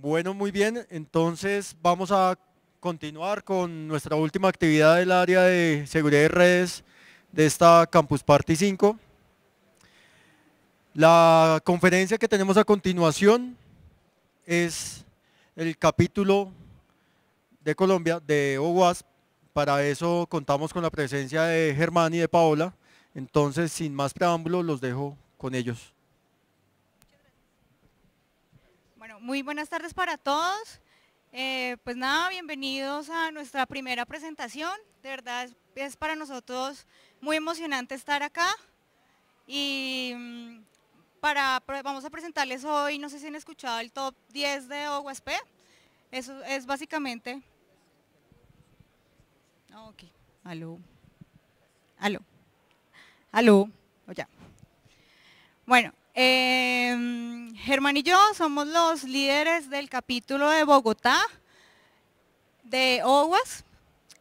Bueno, muy bien. Entonces vamos a continuar con nuestra última actividad del área de seguridad de redes de esta Campus Party 5. La conferencia que tenemos a continuación es el capítulo de Colombia de OWASP. Para eso contamos con la presencia de Germán y de Paola. Entonces, sin más preámbulos, los dejo con ellos. muy buenas tardes para todos. Eh, pues nada, bienvenidos a nuestra primera presentación. De verdad es, para nosotros muy emocionante estar acá. Y mm, para, vamos a presentarles hoy, no sé si han escuchado el top 10 de OWASP. Eso es básicamente... Ah, ok, aló. Aló. Aló. Oye. Oh, bueno, Em, Germán y yo somos los líderes del capítulo de Bogotá de OWAS.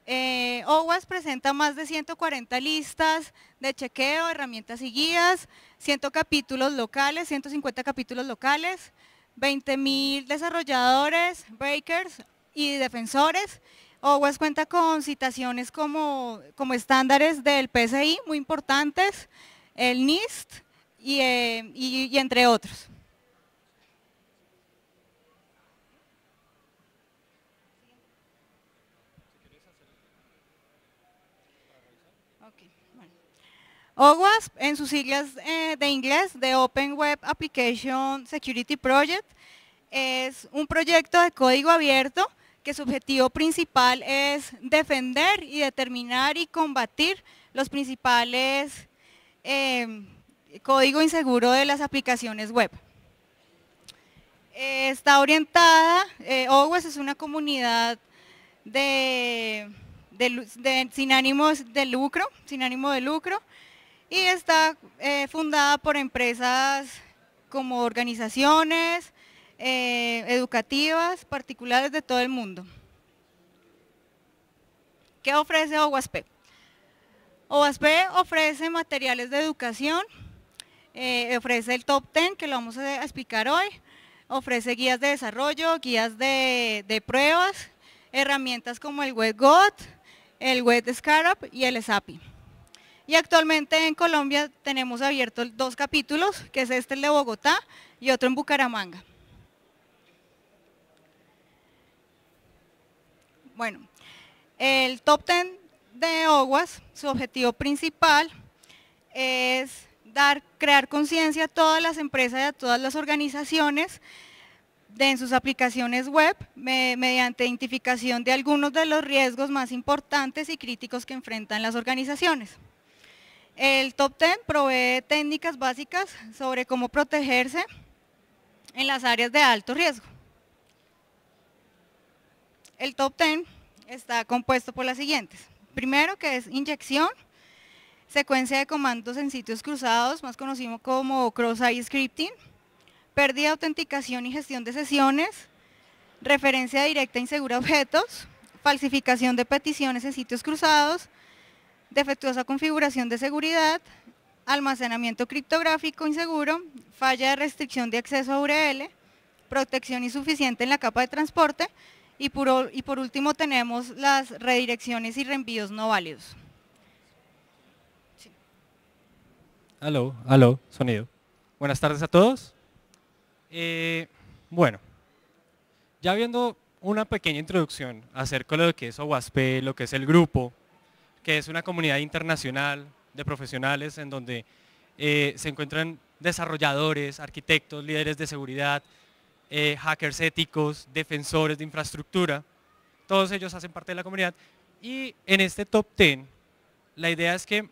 Eh, OWAS presenta más de 140 listas de chequeo, herramientas y guías, 100 capítulos locales, 150 capítulos locales, 20.000 desarrolladores, breakers y defensores. OWAS cuenta con citaciones como, como estándares del PCI muy importantes, el NIST, eh, y, entre otros. OWASP, en sus siglas eh, de inglés, de Open Web Application Security Project, es un proyecto de código abierto que su objetivo principal es defender y determinar y combatir los principales eh, código inseguro de las aplicaciones web. Eh, está orientada, o eh, es una comunidad de, de, sin ánimos de lucro, sin ánimo de lucro, y está eh, fundada por empresas como organizaciones, educativas, particulares de todo el mundo. ¿Qué ofrece OWASP? OWASP ofrece materiales de educación, eh, ofrece el top 10 que lo vamos a explicar hoy, ofrece guías de desarrollo, guías de, pruebas, herramientas como el Got, el WebScarab y el SAPI. Y actualmente en Colombia tenemos abiertos dos capítulos, que es este el de Bogotá y otro en Bucaramanga. Bueno, el top 10 de aguas, su objetivo principal es dar, crear conciencia a todas las empresas y a todas las organizaciones de en sus aplicaciones web mediante identificación de algunos de los riesgos más importantes y críticos que enfrentan las organizaciones. El Top 10 provee técnicas básicas sobre cómo protegerse en las áreas de alto riesgo. El Top 10 está compuesto por las siguientes. Primero, que es inyección, secuencia de comandos en sitios cruzados, más conocido como cross-site scripting, pérdida de autenticación y gestión de sesiones, referencia directa insegura a objetos, falsificación de peticiones en sitios cruzados, defectuosa configuración de seguridad, almacenamiento criptográfico inseguro, falla de restricción de acceso a URL, protección insuficiente en la capa de transporte y y por último tenemos las redirecciones y reenvíos no válidos. Aló, aló, sonido. Buenas tardes a todos. Eh, bueno, ya viendo una pequeña introducción acerca de lo que es OWASP, lo que es el grupo, que es una comunidad internacional de profesionales en donde eh, se encuentran desarrolladores, arquitectos, líderes de seguridad, eh, hackers éticos, defensores de infraestructura, todos ellos hacen parte de la comunidad. Y en este top 10, la idea es que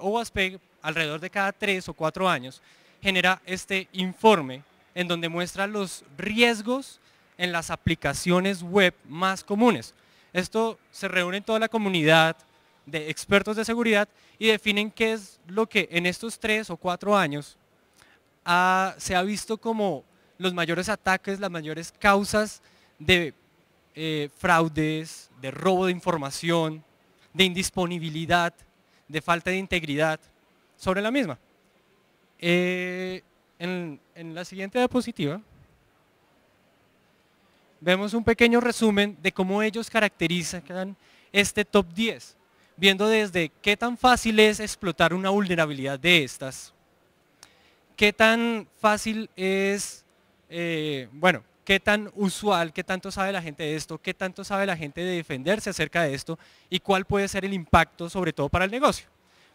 OWASP alrededor de cada tres o cuatro años, genera este informe en donde muestra los riesgos en las aplicaciones web más comunes. Esto se reúne en toda la comunidad de expertos de seguridad y definen qué es lo que en estos tres o cuatro años se ha visto como los mayores ataques, las mayores causas de eh, fraudes, de robo de información, de indisponibilidad, de falta de integridad sobre la misma. Eh, en, la siguiente diapositiva vemos un pequeño resumen de cómo ellos caracterizan este top 10, viendo desde qué tan fácil es explotar una vulnerabilidad de estas, qué tan fácil es, eh, bueno, qué tan usual, qué tanto sabe la gente de esto, qué tanto sabe la gente de defenderse acerca de esto y cuál puede ser el impacto sobre todo para el negocio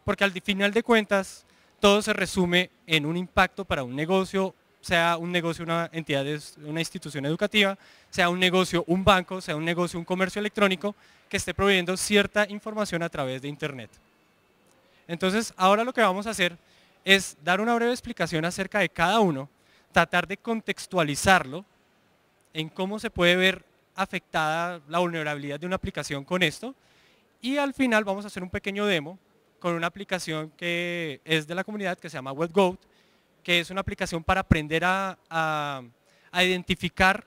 porque al final de cuentas todo se resume en un impacto para un negocio, sea un negocio, una entidad, una institución educativa, sea un negocio, un banco, sea un negocio, un comercio electrónico, que esté proveyendo cierta información a través de Internet. Entonces, ahora lo que vamos a hacer es dar una breve explicación acerca de cada uno, tratar de contextualizarlo en cómo se puede ver afectada la vulnerabilidad de una aplicación con esto, y al final vamos a hacer un pequeño demo con una aplicación que es de la comunidad que se llama WebGoat, que es una aplicación para aprender a, identificar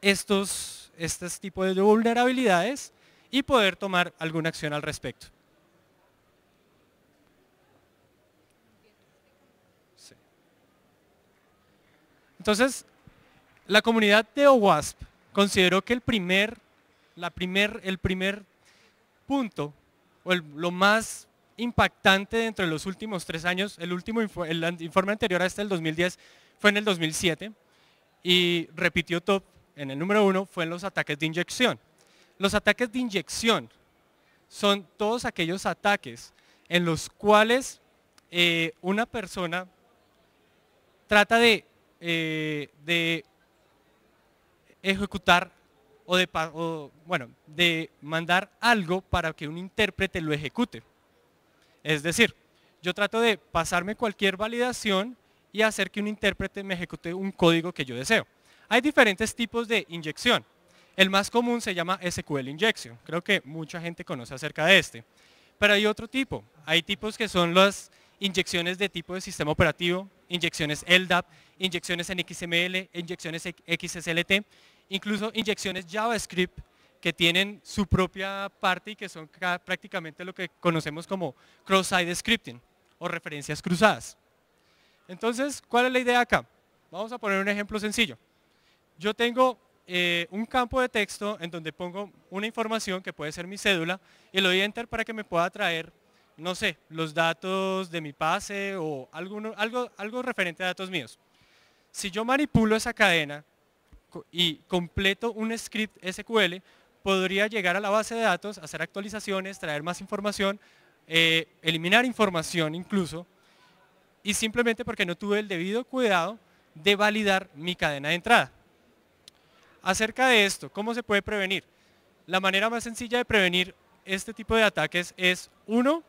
estos, estos tipos de vulnerabilidades y poder tomar alguna acción al respecto. Entonces, la comunidad de OWASP consideró que el primer, la el primer punto o lo más impactante dentro de los últimos tres años, el último el informe anterior a este del 2010 fue en el 2007 y repitió top en el número uno fue en los ataques de inyección. Los ataques de inyección son todos aquellos ataques en los cuales eh, una persona trata de eh, ejecutar o de, bueno, de mandar algo para que un intérprete lo ejecute. Es decir, yo trato de pasarme cualquier validación y hacer que un intérprete me ejecute un código que yo deseo. Hay diferentes tipos de inyección. El más común se llama SQL Injection. Creo que mucha gente conoce acerca de este. Pero hay otro tipo. Hay tipos que son las inyecciones de tipo de sistema operativo, inyecciones LDAP, inyecciones en XML, inyecciones XSLT, incluso inyecciones JavaScript que tienen su propia parte y que son prácticamente lo que conocemos como cross-site scripting o referencias cruzadas. Entonces, ¿cuál es la idea acá? Vamos a poner un ejemplo sencillo. Yo tengo eh, un campo de texto en donde pongo una información que puede ser mi cédula y le doy enter para que me pueda traer, no sé, los datos de mi pase o algo, algo referente a datos míos. Si yo manipulo esa cadena y completo un script SQL, podría llegar a la base de datos, hacer actualizaciones, traer más información, eh, eliminar información incluso, y simplemente porque no tuve el debido cuidado de validar mi cadena de entrada. Acerca de esto, ¿cómo se puede prevenir? La manera más sencilla de prevenir este tipo de ataques es, uno,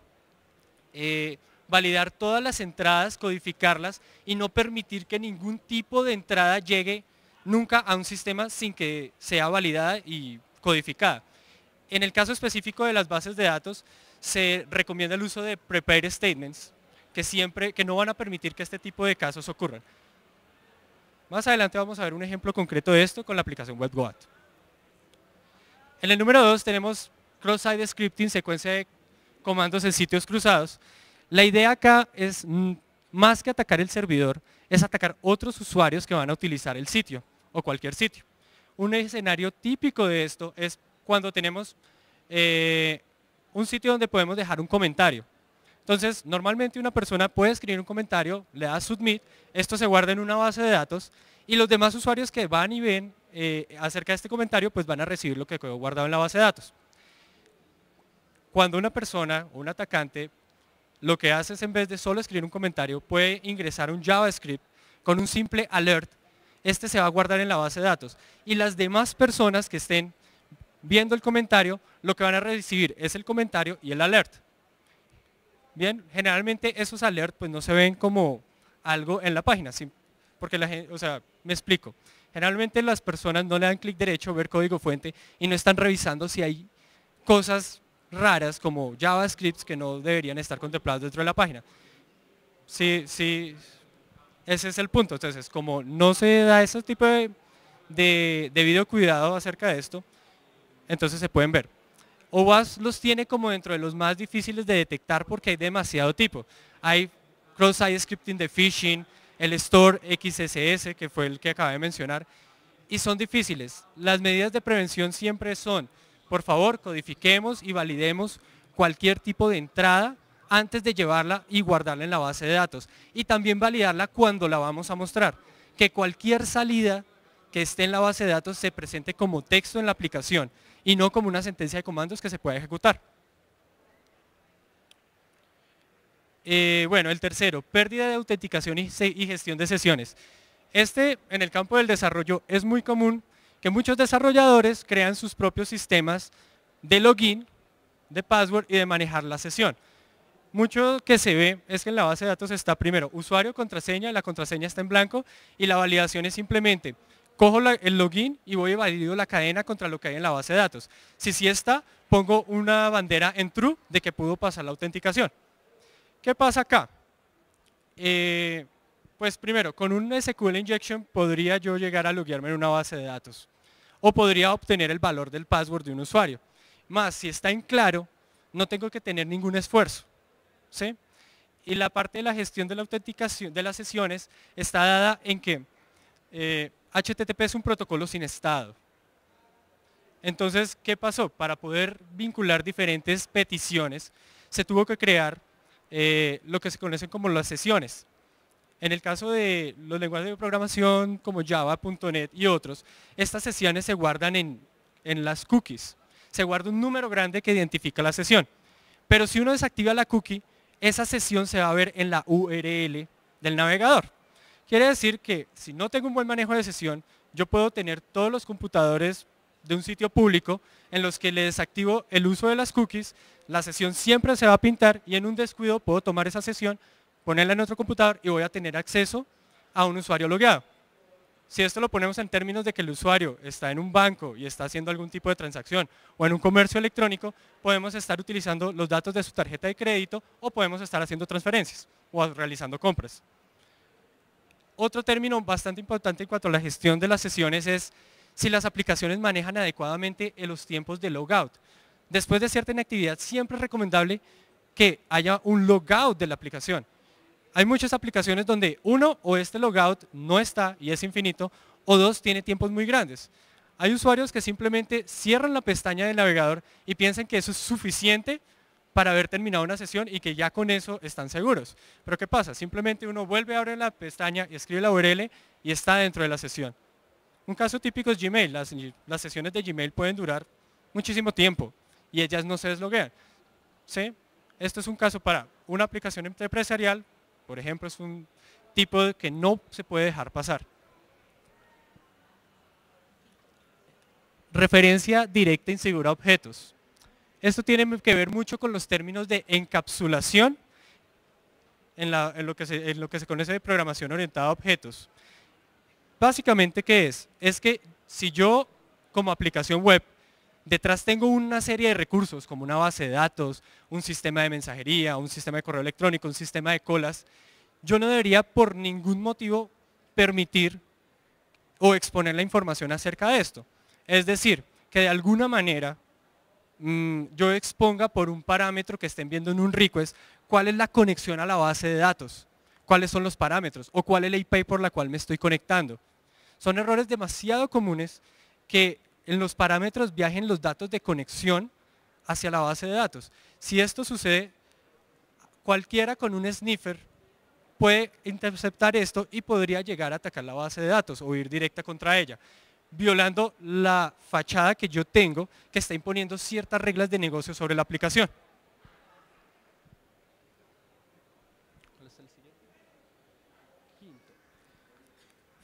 eh, validar todas las entradas, codificarlas y no permitir que ningún tipo de entrada llegue nunca a un sistema sin que sea validada y codificada. En el caso específico de las bases de datos, se recomienda el uso de prepared statements, que, siempre, que no van a permitir que este tipo de casos ocurran. Más adelante vamos a ver un ejemplo concreto de esto con la aplicación WebGoat. En el número 2 tenemos cross-site scripting, secuencia de comandos en sitios cruzados. La idea acá es, mm, más que atacar el servidor, es atacar otros usuarios que van a utilizar el sitio o cualquier sitio. Un escenario típico de esto es cuando tenemos eh, un sitio donde podemos dejar un comentario. Entonces, normalmente una persona puede escribir un comentario, le da submit, esto se guarda en una base de datos y los demás usuarios que van y ven eh, acerca de este comentario, pues van a recibir lo que quedó guardado en la base de datos. Cuando una persona, un atacante, lo que hace es en vez de solo escribir un comentario, puede ingresar un JavaScript con un simple alert este se va a guardar en la base de datos. Y las demás personas que estén viendo el comentario, lo que van a recibir es el comentario y el alert. Bien, generalmente esos alert pues no se ven como algo en la página, ¿sí? porque la gente, o sea, me explico. Generalmente las personas no le dan clic derecho a ver código fuente y no están revisando si hay cosas raras como JavaScript que no deberían estar contempladas dentro de la página. Sí, sí, ese es el punto. Entonces, como no se da ese tipo de, de debido cuidado acerca de esto, entonces se pueden ver. OWASP los tiene como dentro de los más difíciles de detectar porque hay demasiado tipo. Hay cross-site scripting de phishing, el store XSS, que fue el que acabé de mencionar, y son difíciles. Las medidas de prevención siempre son, por favor, codifiquemos y validemos cualquier tipo de entrada antes de llevarla y guardarla en la base de datos. Y también validarla cuando la vamos a mostrar. Que cualquier salida que esté en la base de datos se presente como texto en la aplicación y no como una sentencia de comandos que se pueda ejecutar. Eh, bueno, el tercero, pérdida de autenticación y gestión de sesiones. Este, en el campo del desarrollo, es muy común que muchos desarrolladores crean sus propios sistemas de login, de password y de manejar la sesión mucho que se ve es que en la base de datos está primero usuario, contraseña, la contraseña está en blanco y la validación es simplemente cojo el login y voy y valido la cadena contra lo que hay en la base de datos. Si sí está, pongo una bandera en true de que pudo pasar la autenticación. ¿Qué pasa acá? Eh, pues primero, con un SQL injection podría yo llegar a loguearme en una base de datos o podría obtener el valor del password de un usuario. Más, si está en claro, no tengo que tener ningún esfuerzo. Y la parte de la gestión de la autenticación de las sesiones está dada en que HTTP eh, es un protocolo sin estado. Entonces, ¿qué pasó? Para poder vincular diferentes peticiones, se tuvo que crear eh, lo que se conocen como las sesiones. En el caso de los lenguajes de programación como Java.net y otros, estas sesiones se guardan en las cookies. Se guarda un número grande que identifica la sesión. Pero si uno desactiva la cookie, esa sesión se va a ver en la URL del navegador. Quiere decir que si no tengo un buen manejo de sesión, yo puedo tener todos los computadores de un sitio público en los que le desactivo el uso de las cookies, la sesión siempre se va a pintar y en un descuido puedo tomar esa sesión, ponerla en otro computador y voy a tener acceso a un usuario logueado si esto lo ponemos en términos de que el usuario está en un banco y está haciendo algún tipo de transacción o en un comercio electrónico, podemos estar utilizando los datos de su tarjeta de crédito o podemos estar haciendo transferencias o realizando compras. Otro término bastante importante en cuanto a la gestión de las sesiones es si las aplicaciones manejan adecuadamente los tiempos de logout. Después de cierta inactividad siempre es recomendable que haya un logout de la aplicación hay muchas aplicaciones donde uno o este logout no está y es infinito, o dos tiene tiempos muy grandes. Hay usuarios que simplemente cierran la pestaña del navegador y piensan que eso es suficiente para haber terminado una sesión y que ya con eso están seguros. Pero ¿qué pasa? Simplemente uno vuelve a abrir la pestaña y escribe la URL y está dentro de la sesión. Un caso típico es Gmail. Las, sesiones de Gmail pueden durar muchísimo tiempo y ellas no se desloguean. ¿Sí? Esto es un caso para una aplicación empresarial por ejemplo, es un tipo que no se puede dejar pasar. Referencia directa insegura a objetos. Esto tiene que ver mucho con los términos de encapsulación en, lo que en lo que se conoce de programación orientada a objetos. Básicamente, ¿qué es? Es que si yo, como aplicación web, Detrás tengo una serie de recursos como una base de datos, un sistema de mensajería, un sistema de correo electrónico, un sistema de colas. Yo no debería por ningún motivo permitir o exponer la información acerca de esto. Es decir, que de alguna manera mm, yo exponga por un parámetro que estén viendo en un request cuál es la conexión a la base de datos, cuáles son los parámetros o cuál es el IP por la cual me estoy conectando. Son errores demasiado comunes que en los parámetros viajen los datos de conexión hacia la base de datos. Si esto sucede, cualquiera con un sniffer puede interceptar esto y podría llegar a atacar la base de datos o ir directa contra ella, violando la fachada que yo tengo que está imponiendo ciertas reglas de negocio sobre la aplicación.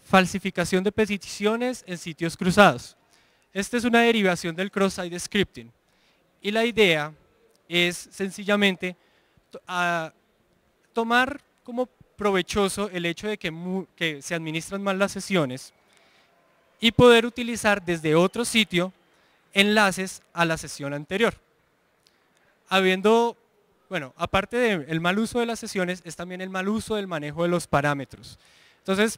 Falsificación de peticiones en sitios cruzados. Esta es una derivación del cross-site scripting. Y la idea es sencillamente tomar como provechoso el hecho de que, se administran mal las sesiones y poder utilizar desde otro sitio enlaces a la sesión anterior. Habiendo, bueno, aparte del mal uso de las sesiones, es también el mal uso del manejo de los parámetros. Entonces,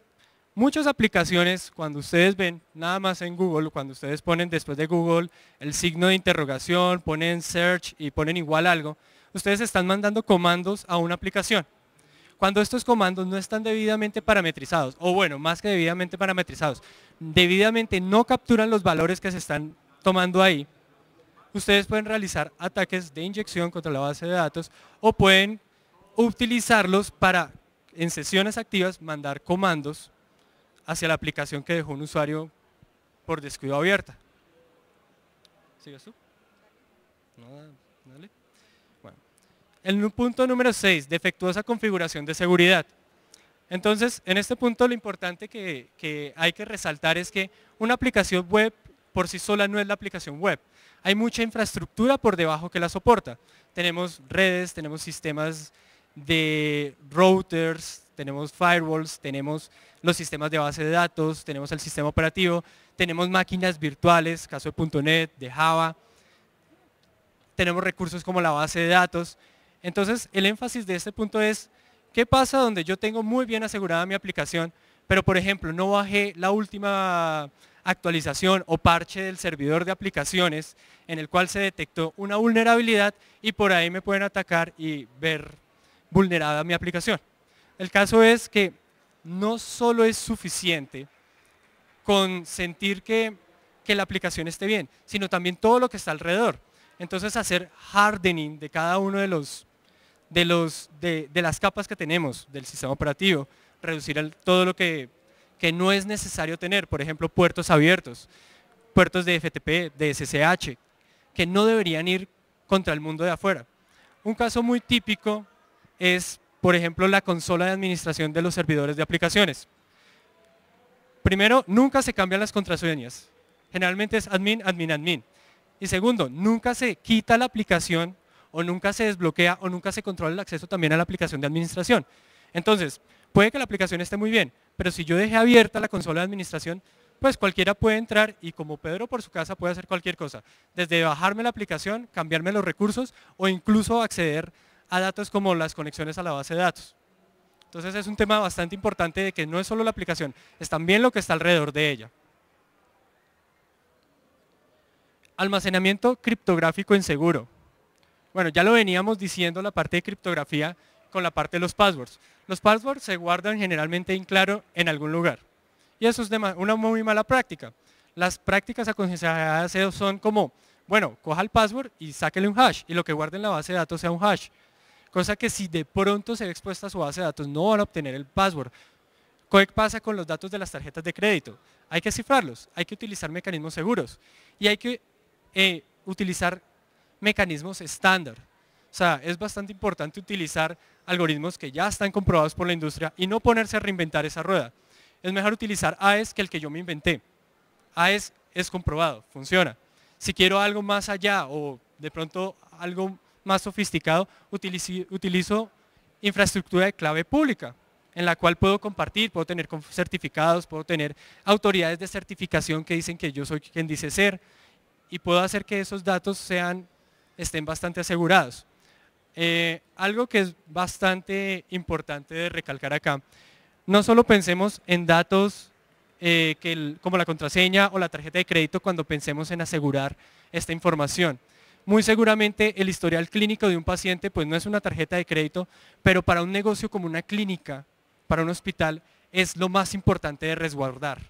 Muchas aplicaciones, cuando ustedes ven, nada más en Google, cuando ustedes ponen después de Google el signo de interrogación, ponen search y ponen igual algo, ustedes están mandando comandos a una aplicación. Cuando estos comandos no están debidamente parametrizados, o bueno, más que debidamente parametrizados, debidamente no capturan los valores que se están tomando ahí, ustedes pueden realizar ataques de inyección contra la base de datos o pueden utilizarlos para, en sesiones activas, mandar comandos hacia la aplicación que dejó un usuario por descuido abierta. ¿Sigues tú? dale. Bueno. El punto número 6, defectuosa configuración de seguridad. Entonces, en este punto lo importante que, que hay que resaltar es que una aplicación web por sí sola no es la aplicación web. Hay mucha infraestructura por debajo que la soporta. Tenemos redes, tenemos sistemas de routers, tenemos firewalls, tenemos los sistemas de base de datos, tenemos el sistema operativo, tenemos máquinas virtuales, caso de .NET, de Java, tenemos recursos como la base de datos. Entonces, el énfasis de este punto es, ¿qué pasa donde yo tengo muy bien asegurada mi aplicación, pero por ejemplo no bajé la última actualización o parche del servidor de aplicaciones en el cual se detectó una vulnerabilidad y por ahí me pueden atacar y ver vulnerada mi aplicación. El caso es que no solo es suficiente con sentir que, la aplicación esté bien, sino también todo lo que está alrededor. Entonces hacer hardening de cada uno de los de, los, de, las capas que tenemos del sistema operativo, reducir todo lo que, que, no es necesario tener, por ejemplo, puertos abiertos, puertos de FTP, de SSH, que no deberían ir contra el mundo de afuera. Un caso muy típico es por ejemplo, la consola de administración de los servidores de aplicaciones. Primero, nunca se cambian las contraseñas. Generalmente es admin, admin, admin. Y segundo, nunca se quita la aplicación o nunca se desbloquea o nunca se controla el acceso también a la aplicación de administración. Entonces, puede que la aplicación esté muy bien, pero si yo dejé abierta la consola de administración, pues cualquiera puede entrar y como Pedro por su casa puede hacer cualquier cosa, desde bajarme la aplicación, cambiarme los recursos o incluso acceder a datos como las conexiones a la base de datos. Entonces es un tema bastante importante de que no es solo la aplicación, es también lo que está alrededor de ella. Almacenamiento criptográfico en seguro. Bueno, ya lo veníamos diciendo la parte de criptografía con la parte de los passwords. Los passwords se guardan generalmente en claro en algún lugar. Y eso es una muy mala práctica. Las prácticas aconsejadas son como, bueno, coja el password y sáquele un hash y lo que guarde en la base de datos sea un hash cosa que si de pronto se ve expuesta a su base de datos no van a obtener el password. ¿Qué pasa con los datos de las tarjetas de crédito? Hay que cifrarlos, hay que utilizar mecanismos seguros y hay que eh, utilizar mecanismos estándar. O sea, es bastante importante utilizar algoritmos que ya están comprobados por la industria y no ponerse a reinventar esa rueda. Es mejor utilizar AES que el que yo me inventé. AES es comprobado, funciona. Si quiero algo más allá o de pronto algo más sofisticado, utilizo infraestructura de clave pública, en la cual puedo compartir, puedo tener certificados, puedo tener autoridades de certificación que dicen que yo soy quien dice ser, y puedo hacer que esos datos sean, estén bastante asegurados. Eh, algo que es bastante importante de recalcar acá, no solo pensemos en datos eh, como la contraseña o la tarjeta de crédito cuando pensemos en asegurar esta información, muy seguramente el historial clínico de un paciente pues no es una tarjeta de crédito, pero para un negocio como una clínica, para un hospital, es lo más importante de resguardar.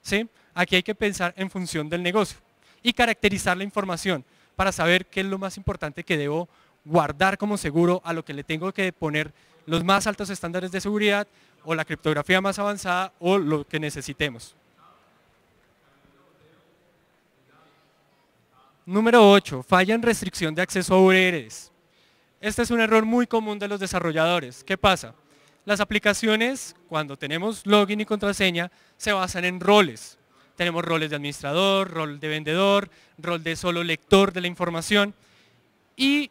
¿Sí? Aquí hay que pensar en función del negocio y caracterizar la información para saber qué es lo más importante que debo guardar como seguro a lo que le tengo que poner los más altos estándares de seguridad o la criptografía más avanzada o lo que necesitemos. Número 8. Falla en restricción de acceso a URLs. Este es un error muy común de los desarrolladores. ¿Qué pasa? Las aplicaciones, cuando tenemos login y contraseña, se basan en roles. Tenemos roles de administrador, rol de vendedor, rol de solo lector de la información. Y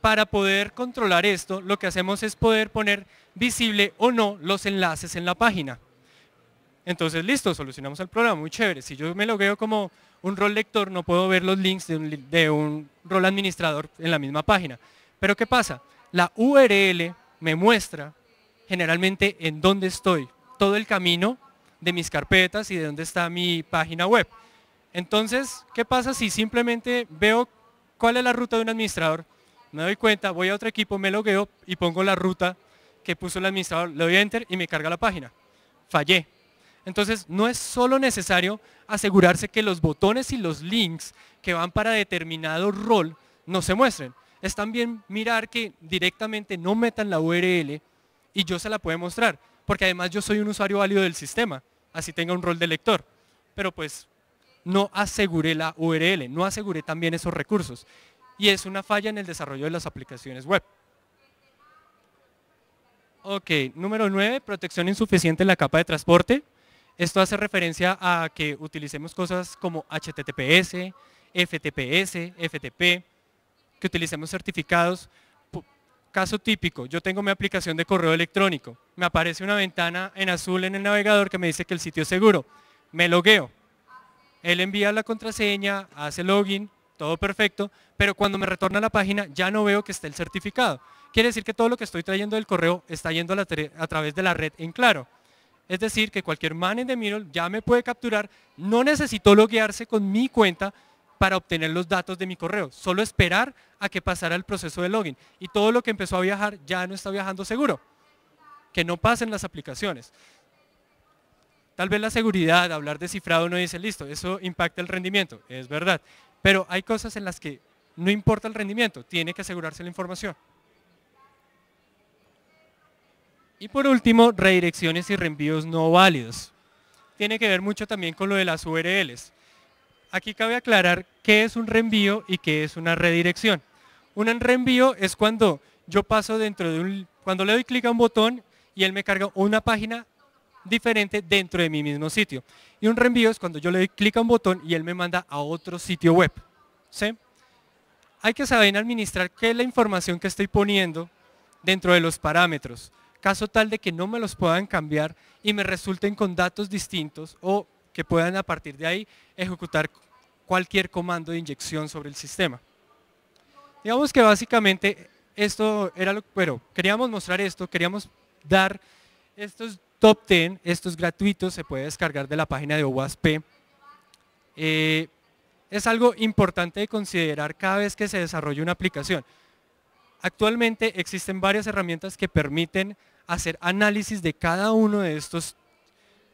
para poder controlar esto, lo que hacemos es poder poner visible o no los enlaces en la página. Entonces, listo, solucionamos el problema, muy chévere. Si yo me logueo como un rol lector no puedo ver los links de un, rol administrador en la misma página. Pero ¿qué pasa? La URL me muestra generalmente en dónde estoy, todo el camino de mis carpetas y de dónde está mi página web. Entonces, ¿qué pasa si simplemente veo cuál es la ruta de un administrador? Me doy cuenta, voy a otro equipo, me logueo y pongo la ruta que puso el administrador, le doy enter y me carga la página. Fallé. Entonces, no es solo necesario asegurarse que los botones y los links que van para determinado rol no se muestren. Es también mirar que directamente no metan la URL y yo se la puedo mostrar, porque además yo soy un usuario válido del sistema, así tenga un rol de lector. Pero pues no aseguré la URL, no aseguré también esos recursos. Y es una falla en el desarrollo de las aplicaciones web. Ok, número 9, protección insuficiente en la capa de transporte. Esto hace referencia a que utilicemos cosas como HTTPS, FTPS, FTP, que utilicemos certificados. Caso típico, yo tengo mi aplicación de correo electrónico, me aparece una ventana en azul en el navegador que me dice que el sitio es seguro, me logueo, él envía la contraseña, hace login, todo perfecto, pero cuando me retorna a la página ya no veo que esté el certificado. Quiere decir que todo lo que estoy trayendo del correo está yendo a, a través de la red en claro. Es decir, que cualquier man en de Mirror ya me puede capturar, no necesito loguearse con mi cuenta para obtener los datos de mi correo, solo esperar a que pasara el proceso de login. Y todo lo que empezó a viajar ya no está viajando seguro. Que no pasen las aplicaciones. Tal vez la seguridad, hablar de cifrado no dice, listo, eso impacta el rendimiento, es verdad. Pero hay cosas en las que no importa el rendimiento, tiene que asegurarse la información. Y por último, redirecciones y reenvíos no válidos. Tiene que ver mucho también con lo de las URLs. Aquí cabe aclarar qué es un reenvío y qué es una redirección. Un reenvío es cuando yo paso dentro de un, cuando le doy clic a un botón y él me carga una página diferente dentro de mi mismo sitio. Y un reenvío es cuando yo le doy clic a un botón y él me manda a otro sitio web. ¿Sí? Hay que saber administrar qué es la información que estoy poniendo dentro de los parámetros caso tal de que no me los puedan cambiar y me resulten con datos distintos o que puedan a partir de ahí ejecutar cualquier comando de inyección sobre el sistema. Digamos que básicamente esto era lo que, bueno, queríamos mostrar esto, queríamos dar estos top 10, estos gratuitos, se puede descargar de la página de OWASP. Eh, es algo importante de considerar cada vez que se desarrolla una aplicación. Actualmente existen varias herramientas que permiten hacer análisis de cada uno de estos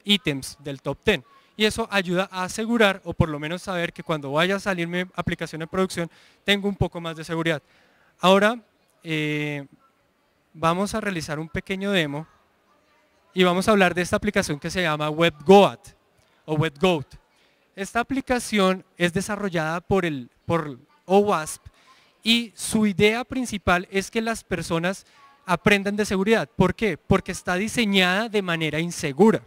ítems del top 10. Y eso ayuda a asegurar, o por lo menos saber que cuando vaya a salir mi aplicación en producción, tengo un poco más de seguridad. Ahora eh, vamos a realizar un pequeño demo y vamos a hablar de esta aplicación que se llama WebGoat o WebGoat. Esta aplicación es desarrollada por, el, por OWASP y su idea principal es que las personas aprendan de seguridad. ¿Por qué? Porque está diseñada de manera insegura.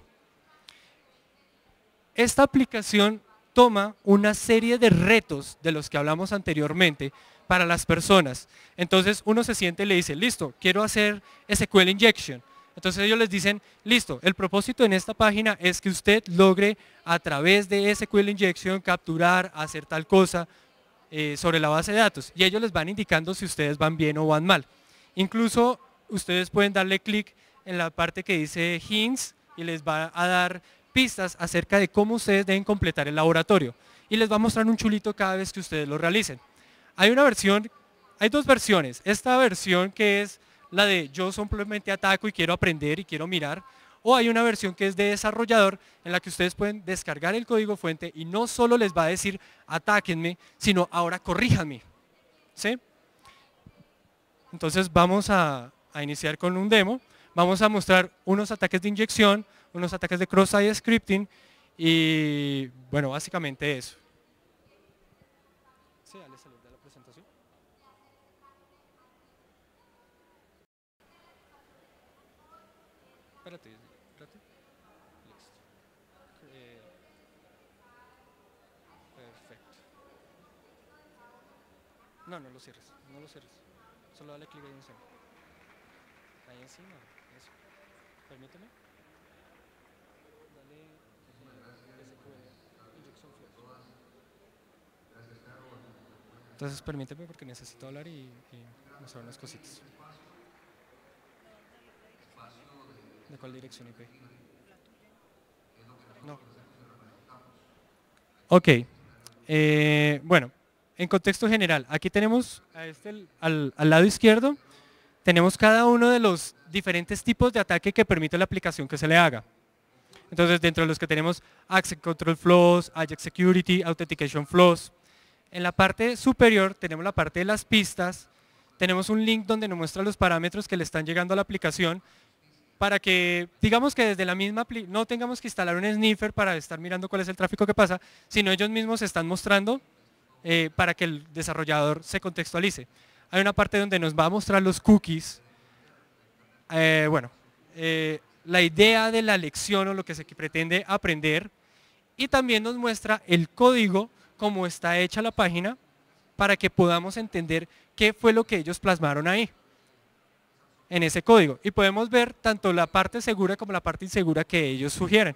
Esta aplicación toma una serie de retos de los que hablamos anteriormente para las personas. Entonces uno se siente y le dice, listo, quiero hacer SQL Injection. Entonces ellos les dicen, listo, el propósito en esta página es que usted logre a través de SQL Injection capturar, hacer tal cosa eh, sobre la base de datos. Y ellos les van indicando si ustedes van bien o van mal. Incluso ustedes pueden darle clic en la parte que dice hints y les va a dar pistas acerca de cómo ustedes deben completar el laboratorio y les va a mostrar un chulito cada vez que ustedes lo realicen. Hay una versión, hay dos versiones. Esta versión que es la de yo simplemente ataco y quiero aprender y quiero mirar, o hay una versión que es de desarrollador en la que ustedes pueden descargar el código fuente y no solo les va a decir atáquenme, sino ahora corríjanme. ¿Sí? Entonces vamos a, a iniciar con un demo, vamos a mostrar unos ataques de inyección, unos ataques de cross-site scripting y bueno, básicamente eso. Sí, dale de la presentación. Espérate, espérate. Eh, perfecto. No, no lo cierres, no lo cierres. Solo dale clic ahí encima. Eh, Entonces permíteme porque necesito hablar y, y mostrar unas cositas. ¿De cuál dirección IP? No. Ok. Eh, bueno, en contexto general, aquí tenemos a este, al, al lado izquierdo tenemos cada uno de los diferentes tipos de ataque que permite la aplicación que se le haga. Entonces, dentro de los que tenemos Access Control Flows, Ajax Security, Authentication Flows. En la parte superior tenemos la parte de las pistas, tenemos un link donde nos muestra los parámetros que le están llegando a la aplicación para que, digamos que desde la misma, no tengamos que instalar un sniffer para estar mirando cuál es el tráfico que pasa, sino ellos mismos se están mostrando eh, para que el desarrollador se contextualice hay una parte donde nos va a mostrar los cookies. Eh, bueno, eh, la idea de la lección o lo que se pretende aprender y también nos muestra el código, como está hecha la página, para que podamos entender qué fue lo que ellos plasmaron ahí, en ese código. Y podemos ver tanto la parte segura como la parte insegura que ellos sugieren.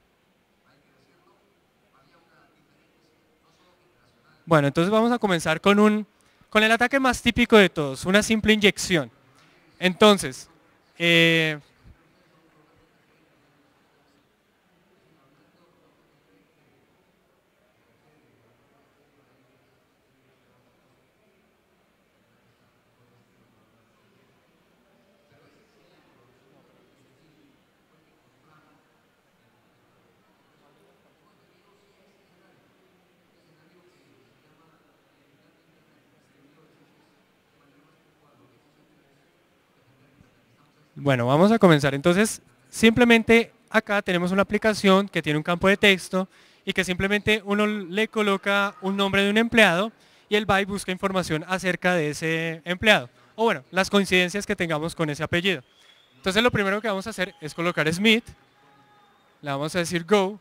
Bueno, entonces vamos a comenzar con, un, con el ataque más típico de todos, una simple inyección. Entonces, eh, Bueno, vamos a comenzar. Entonces, simplemente acá tenemos una aplicación que tiene un campo de texto y que simplemente uno le coloca un nombre de un empleado y el BY busca información acerca de ese empleado. O bueno, las coincidencias que tengamos con ese apellido. Entonces lo primero que vamos a hacer es colocar Smith, le vamos a decir Go,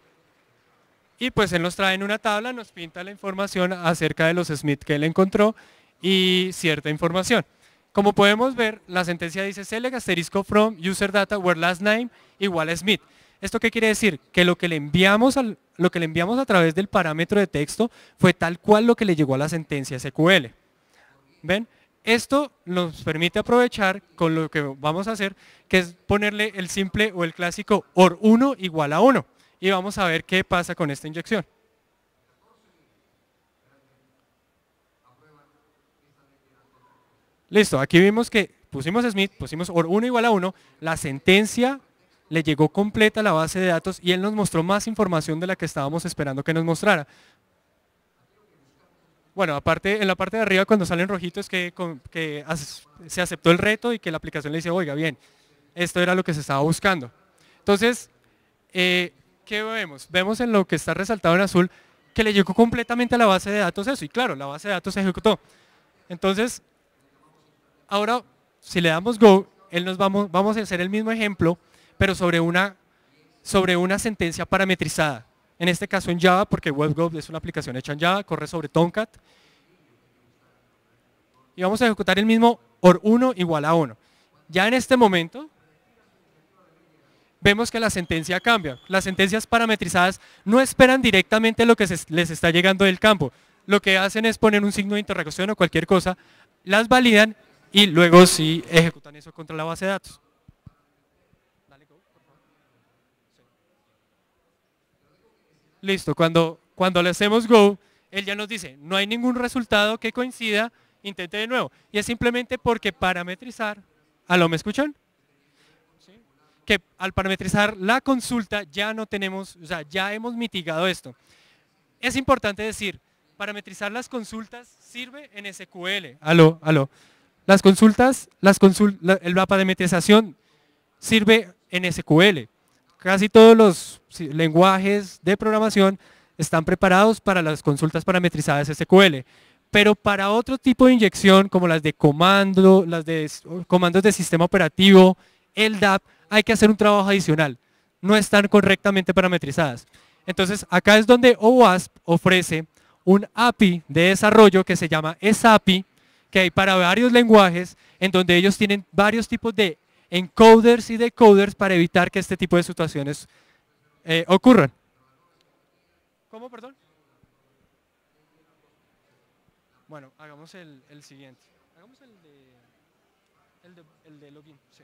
y pues él nos trae en una tabla, nos pinta la información acerca de los Smith que él encontró y cierta información. Como podemos ver, la sentencia dice select asterisco from user data where last name igual a Smith. ¿Esto qué quiere decir? Que lo que le enviamos lo que le enviamos a través del parámetro de texto fue tal cual lo que le llegó a la sentencia SQL. ¿Ven? Esto nos permite aprovechar con lo que vamos a hacer, que es ponerle el simple o el clásico OR1 igual a 1. Y vamos a ver qué pasa con esta inyección. Listo, aquí vimos que pusimos Smith, pusimos OR 1 igual a 1, la sentencia le llegó completa a la base de datos y él nos mostró más información de la que estábamos esperando que nos mostrara. Bueno, aparte, en la parte de arriba cuando salen rojitos es que, se aceptó el reto y que la aplicación le dice, oiga, bien, esto era lo que se estaba buscando. Entonces, eh, ¿qué vemos? Vemos en lo que está resaltado en azul que le llegó completamente a la base de datos eso, y claro, la base de datos se ejecutó. Entonces, Ahora, si le damos go, él nos vamos, vamos a hacer el mismo ejemplo, pero sobre una, sobre una sentencia parametrizada. En este caso en Java, porque WebGo es una aplicación hecha en Java, corre sobre Tomcat. Y vamos a ejecutar el mismo or 1 igual a 1. Ya en este momento, vemos que la sentencia cambia. Las sentencias parametrizadas no esperan directamente lo que les está llegando del campo. Lo que hacen es poner un signo de interrogación o cualquier cosa, las validan y luego sí ejecutan eso contra la base de datos. Listo, cuando, cuando le hacemos go, él ya nos dice, no hay ningún resultado que coincida, intente de nuevo. Y es simplemente porque parametrizar, ¿aló me escuchan? ¿Sí? Que al parametrizar la consulta ya no tenemos, o sea, ya hemos mitigado esto. Es importante decir, parametrizar las consultas sirve en SQL. Aló, aló. Las consultas, el mapa de metrización sirve en SQL. Casi todos los lenguajes de programación están preparados para las consultas parametrizadas SQL, pero para otro tipo de inyección como las de comando, las de comandos de sistema operativo, el DAP, hay que hacer un trabajo adicional. No están correctamente parametrizadas. Entonces, acá es donde OWASP ofrece un API de desarrollo que se llama SAPI, que hay para varios lenguajes, en donde ellos tienen varios tipos de encoders y decoders para evitar que este tipo de situaciones eh, ocurran. ¿Cómo, perdón? Bueno, hagamos el, siguiente. Hagamos el el de login, sí.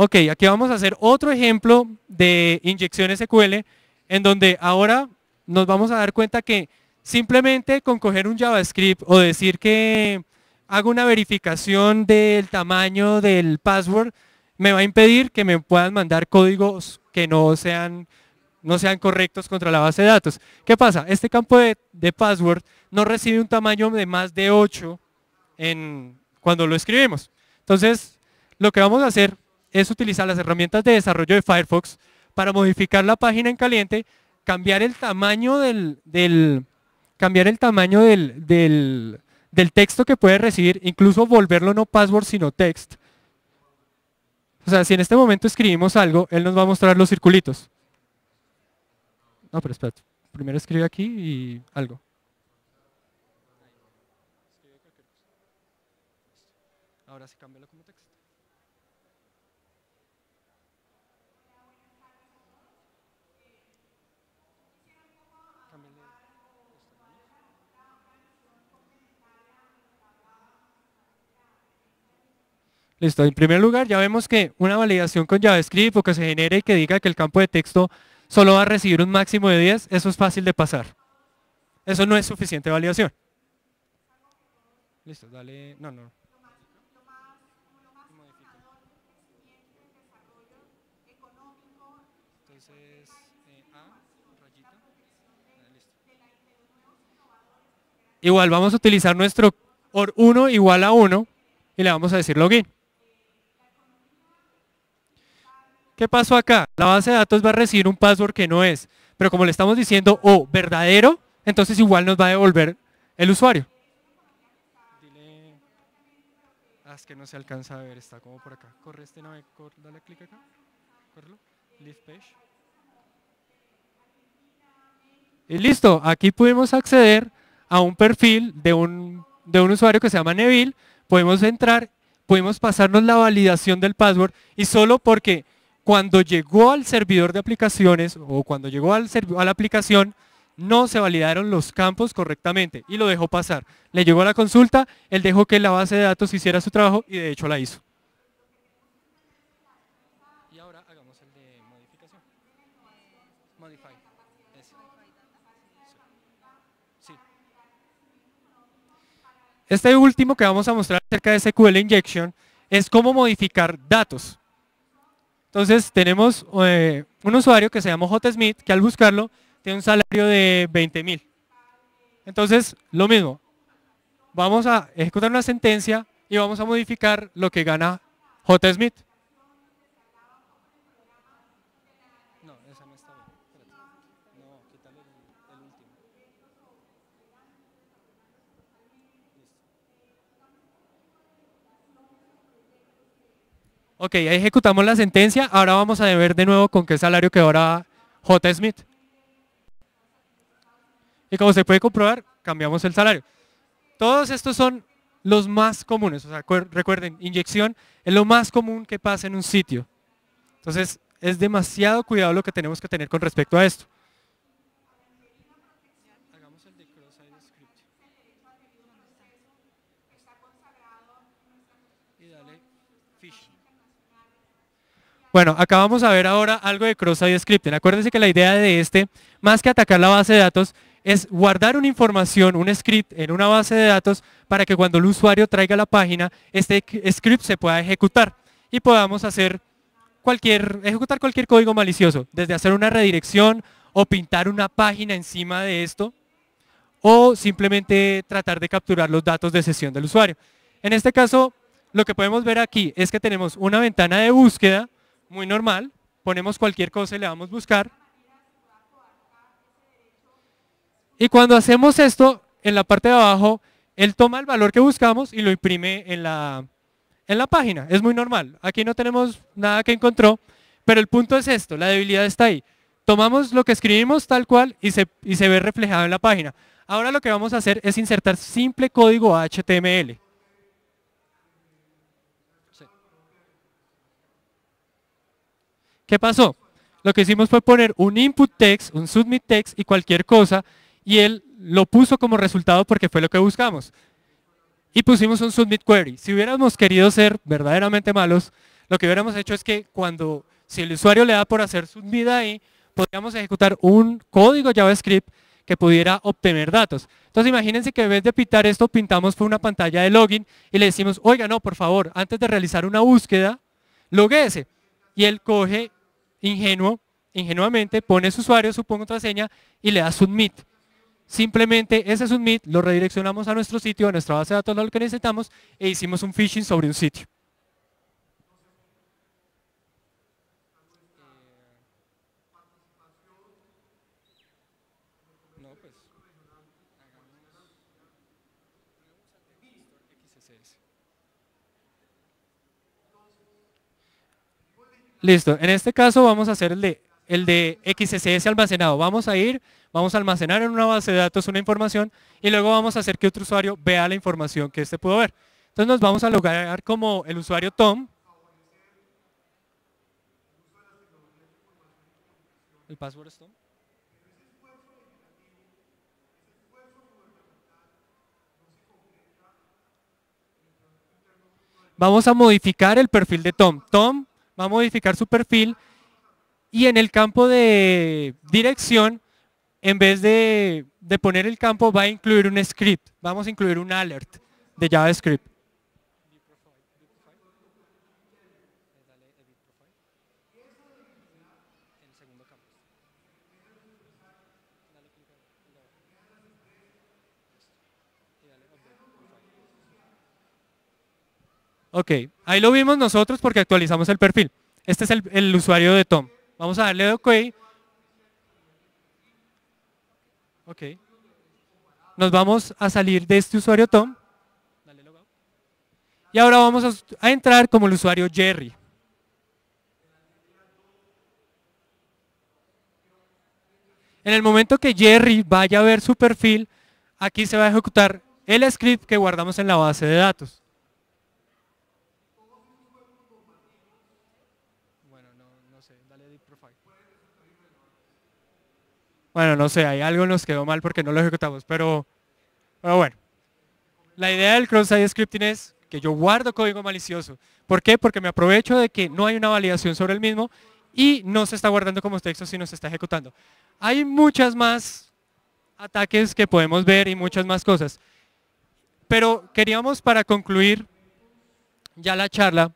Ok, aquí vamos a hacer otro ejemplo de inyección SQL en donde ahora nos vamos a dar cuenta que simplemente con coger un JavaScript o decir que hago una verificación del tamaño del password me va a impedir que me puedan mandar códigos que no sean, no sean correctos contra la base de datos. ¿Qué pasa? Este campo de, password no recibe un tamaño de más de 8 cuando lo escribimos. Entonces, lo que vamos a hacer es utilizar las herramientas de desarrollo de Firefox para modificar la página en caliente, cambiar el tamaño del, cambiar el tamaño del, texto que puede recibir, incluso volverlo no password sino text. O sea, si en este momento escribimos algo, él nos va a mostrar los circulitos. No, pero espérate. Primero escribe aquí y algo. Ahora sí cambia. Listo, en primer lugar ya vemos que una validación con JavaScript o que se genere y que diga que el campo de texto solo va a recibir un máximo de 10, eso es fácil de pasar. Eso no es suficiente validación. Listo, dale, no, no. Eh, ah, igual vamos a utilizar nuestro OR1 igual a 1 y le vamos a decir login. ¿Qué pasó acá? La base de datos va a recibir un password que no es. Pero como le estamos diciendo o verdadero, entonces igual nos va a devolver el usuario. Dile... Ah, es que no se alcanza a ver, está como por acá. Corre este dale clic acá. correlo, page. Y listo, aquí pudimos acceder a un perfil de un, usuario que se llama Neville. Podemos entrar, pudimos pasarnos la validación del password y solo porque cuando llegó al servidor de aplicaciones o cuando llegó al a la aplicación, no se validaron los campos correctamente y lo dejó pasar. Le llegó a la consulta, él dejó que la base de datos hiciera su trabajo y de hecho la hizo. Y ahora hagamos el de modificación. Este último que vamos a mostrar acerca de SQL Injection es cómo modificar datos. Entonces tenemos eh, un usuario que se llama J. Smith, que al buscarlo tiene un salario de 20 mil. Entonces, lo mismo, vamos a ejecutar una sentencia y vamos a modificar lo que gana J. Smith. Ok, ejecutamos la sentencia. Ahora vamos a ver de nuevo con qué salario quedó ahora J. Smith. Y como se puede comprobar, cambiamos el salario. Todos estos son los más comunes. O sea, recuerden, inyección es lo más común que pasa en un sitio. Entonces, es demasiado cuidado lo que tenemos que tener con respecto a esto. Bueno, acá vamos a ver ahora algo de cross-site scripting. Acuérdense que la idea de este, más que atacar la base de datos, es guardar una información, un script en una base de datos para que cuando el usuario traiga la página, este script se pueda ejecutar y podamos hacer ejecutar cualquier código malicioso, desde hacer una redirección o pintar una página encima de esto o simplemente tratar de capturar los datos de sesión del usuario. En este caso, lo que podemos ver aquí es que tenemos una ventana de búsqueda muy normal, ponemos cualquier cosa y le damos buscar. Y cuando hacemos esto, en la parte de abajo, él toma el valor que buscamos y lo imprime en la, en la página. Es muy normal. Aquí no tenemos nada que encontró, pero el punto es esto, la debilidad está ahí. Tomamos lo que escribimos tal cual y se, y se ve reflejado en la página. Ahora lo que vamos a hacer es insertar simple código HTML. ¿Qué pasó? Lo que hicimos fue poner un input text, un submit text y cualquier cosa, y él lo puso como resultado porque fue lo que buscamos. Y pusimos un submit query. Si hubiéramos querido ser verdaderamente malos, lo que hubiéramos hecho es que cuando, si el usuario le da por hacer submit ahí, podríamos ejecutar un código JavaScript que pudiera obtener datos. Entonces imagínense que en vez de pintar esto, pintamos fue una pantalla de login y le decimos, oiga, no, por favor, antes de realizar una búsqueda, logueese. Y él coge ingenuo, ingenuamente pones su usuario, otra contraseña y le das submit. Simplemente ese submit lo redireccionamos a nuestro sitio, a nuestra base de datos, lo que necesitamos, e hicimos un phishing sobre un sitio. Pues. Listo. En este caso vamos a hacer el de, el XSS almacenado. Vamos a ir, vamos a almacenar en una base de datos una información y luego vamos a hacer que otro usuario vea la información que este pudo ver. Entonces nos vamos a lograr como el usuario Tom. ¿El password es Tom? Vamos a modificar el perfil de Tom. Tom va a modificar su perfil y en el campo de dirección, en vez de, poner el campo, va a incluir un script. Vamos a incluir un alert de JavaScript. Ok, ahí lo vimos nosotros porque actualizamos el perfil. Este es el, usuario de Tom. Vamos a darle OK. Ok. Nos vamos a salir de este usuario Tom. Y ahora vamos a entrar como el usuario Jerry. En el momento que Jerry vaya a ver su perfil, aquí se va a ejecutar el script que guardamos en la base de datos. Bueno, no sé, hay algo nos quedó mal porque no lo ejecutamos, pero, pero bueno. La idea del cross-site scripting es que yo guardo código malicioso. ¿Por qué? Porque me aprovecho de que no hay una validación sobre el mismo y no se está guardando como texto, sino se está ejecutando. Hay muchas más ataques que podemos ver y muchas más cosas. Pero queríamos para concluir ya la charla,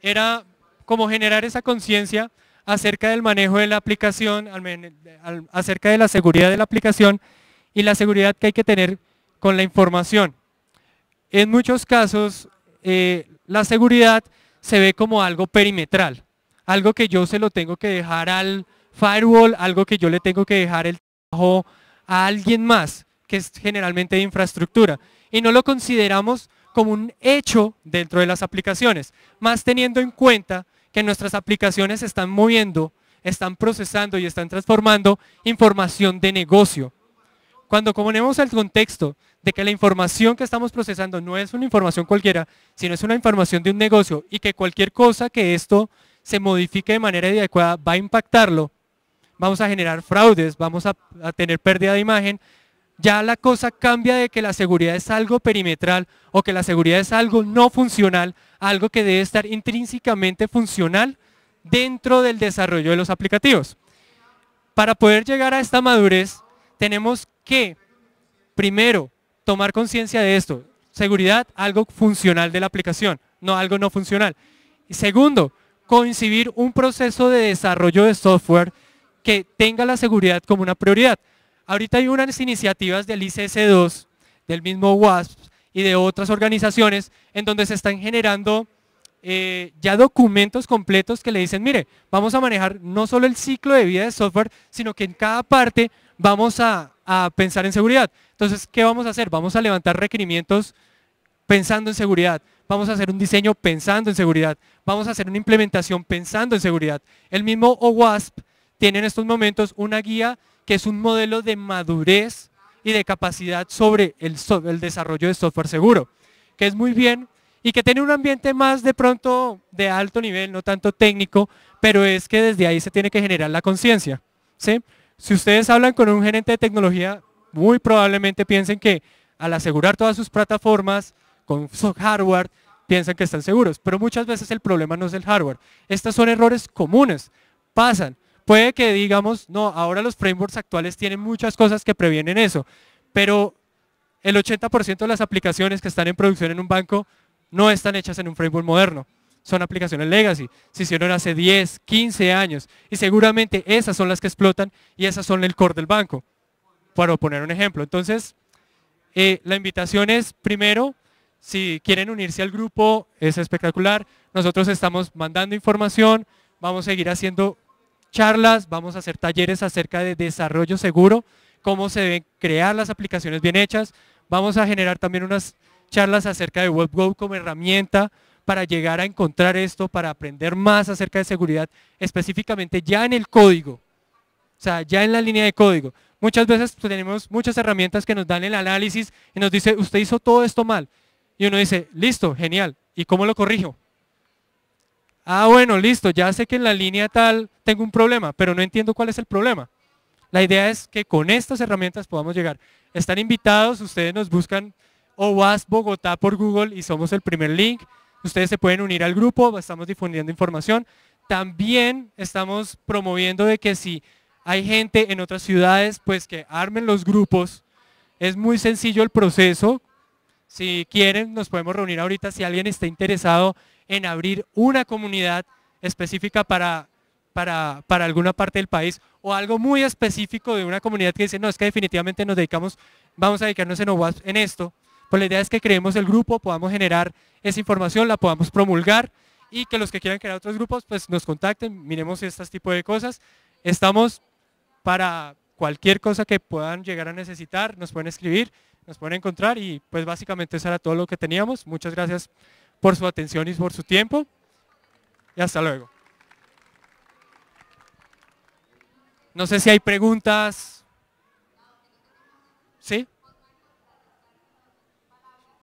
era como generar esa conciencia acerca del manejo de la aplicación, acerca de la seguridad de la aplicación y la seguridad que hay que tener con la información. En muchos casos, eh, la seguridad se ve como algo perimetral, algo que yo se lo tengo que dejar al firewall, algo que yo le tengo que dejar el trabajo a alguien más, que es generalmente de infraestructura. Y no lo consideramos como un hecho dentro de las aplicaciones, más teniendo en cuenta que nuestras aplicaciones están moviendo, están procesando y están transformando información de negocio. Cuando ponemos el contexto de que la información que estamos procesando no es una información cualquiera, sino es una información de un negocio y que cualquier cosa que esto se modifique de manera adecuada va a impactarlo, vamos a generar fraudes, vamos a, a tener pérdida de imagen, ya la cosa cambia de que la seguridad es algo perimetral o que la seguridad es algo no funcional, algo que debe estar intrínsecamente funcional dentro del desarrollo de los aplicativos. Para poder llegar a esta madurez, tenemos que, primero, tomar conciencia de esto. Seguridad, algo funcional de la aplicación, no algo no funcional. Y segundo, coincidir un proceso de desarrollo de software que tenga la seguridad como una prioridad. Ahorita hay unas iniciativas del ics 2 del mismo OWASP y de otras organizaciones en donde se están generando eh, ya documentos completos que le dicen, mire, vamos a manejar no solo el ciclo de vida de software, sino que en cada parte vamos a pensar en seguridad. Entonces, ¿qué vamos a hacer? Vamos a levantar requerimientos pensando en seguridad. Vamos a hacer un diseño pensando en seguridad. Vamos a hacer una implementación pensando en seguridad. El mismo OWASP tiene en estos momentos una guía que es un modelo de madurez y de capacidad sobre el, desarrollo de software seguro, que es muy bien y que tiene un ambiente más de pronto de alto nivel, no tanto técnico, pero es que desde ahí se tiene que generar la conciencia. ¿sí? Si ustedes hablan con un gerente de tecnología, muy probablemente piensen que al asegurar todas sus plataformas con hardware, piensan que están seguros, pero muchas veces el problema no es el hardware. Estos son errores comunes, pasan. Puede que digamos, no, ahora los frameworks actuales tienen muchas cosas que previenen eso, pero el 80% de las aplicaciones que están en producción en un banco no están hechas en un framework moderno. Son aplicaciones legacy, se hicieron hace 10, 15 años y seguramente esas son las que explotan y esas son el core del banco, para poner un ejemplo. Entonces, eh, la invitación es, primero, si quieren unirse al grupo, es espectacular. Nosotros estamos mandando información, vamos a seguir haciendo charlas, vamos a hacer talleres acerca de desarrollo seguro, cómo se deben crear las aplicaciones bien hechas. Vamos a generar también unas charlas acerca de WebGo como herramienta para llegar a encontrar esto, para aprender más acerca de seguridad, específicamente ya en el código, o sea, ya en la línea de código. Muchas veces tenemos muchas herramientas que nos dan el análisis y nos dice, usted hizo todo esto mal. Y uno dice, listo, genial, ¿y cómo lo corrijo? Ah, bueno, listo, ya sé que en la línea tal tengo un problema, pero no entiendo cuál es el problema. La idea es que con estas herramientas podamos llegar. Están invitados, ustedes nos buscan OWASP Bogotá por Google y somos el primer link. Ustedes se pueden unir al grupo, estamos difundiendo información. También estamos promoviendo de que si hay gente en otras ciudades, pues que armen los grupos. Es muy sencillo el proceso, si quieren, nos podemos reunir ahorita si alguien está interesado en abrir una comunidad específica para, para, alguna parte del país o algo muy específico de una comunidad que dice, no, es que definitivamente nos dedicamos, vamos a dedicarnos en OWASP en esto. Pues la idea es que creemos el grupo, podamos generar esa información, la podamos promulgar y que los que quieran crear otros grupos, pues nos contacten, miremos este tipo de cosas. Estamos para cualquier cosa que puedan llegar a necesitar, nos pueden escribir nos pueden encontrar y pues básicamente eso era todo lo que teníamos. Muchas gracias por su atención y por su tiempo y hasta luego. No sé si hay preguntas.